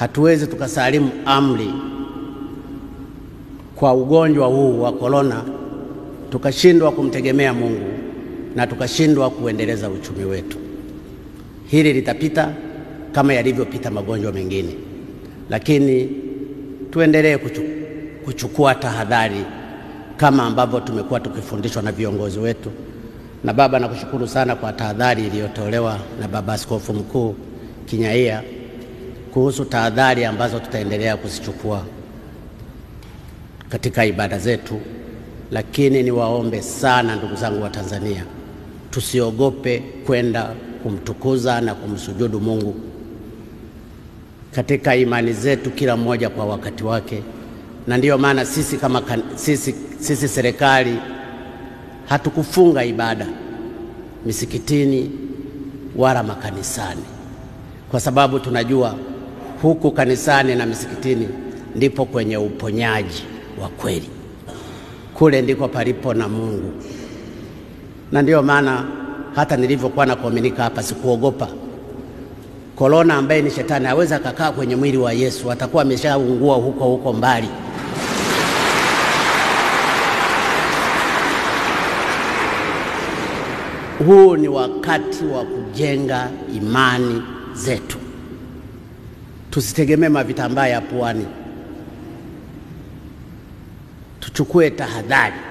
hatuwezi tukasalimu amri kwa ugonjwa huu wa korona tukashindwa kumtegemea Mungu na tukashindwa kuendeleza uchumi wetu. Hili litapita kama yalivyopita magonjwa mengine, lakini tuendelee kuchu, kuchukua tahadhari kama ambavyo tumekuwa tukifundishwa na viongozi wetu. Na baba, nakushukuru sana kwa tahadhari iliyotolewa na baba askofu mkuu Kinyaia kuhusu tahadhari ambazo tutaendelea kuzichukua katika ibada zetu, lakini niwaombe sana ndugu zangu wa Tanzania, tusiogope kwenda kumtukuza na kumsujudu Mungu katika imani zetu, kila mmoja kwa wakati wake. Na ndiyo maana sisi kama kan, sisi, sisi serikali hatukufunga ibada misikitini wala makanisani kwa sababu tunajua huku kanisani na misikitini ndipo kwenye uponyaji wa kweli. Kule ndiko palipo na Mungu, na ndiyo maana hata nilivyokuwa na kuaminika hapa sikuogopa korona, ambaye ni shetani aweza akakaa kwenye mwili wa Yesu, atakuwa ameshaungua huko huko mbali. Huu ni wakati wa kujenga imani zetu. Tusitegemee mavitambaa ya puani tuchukue tahadhari.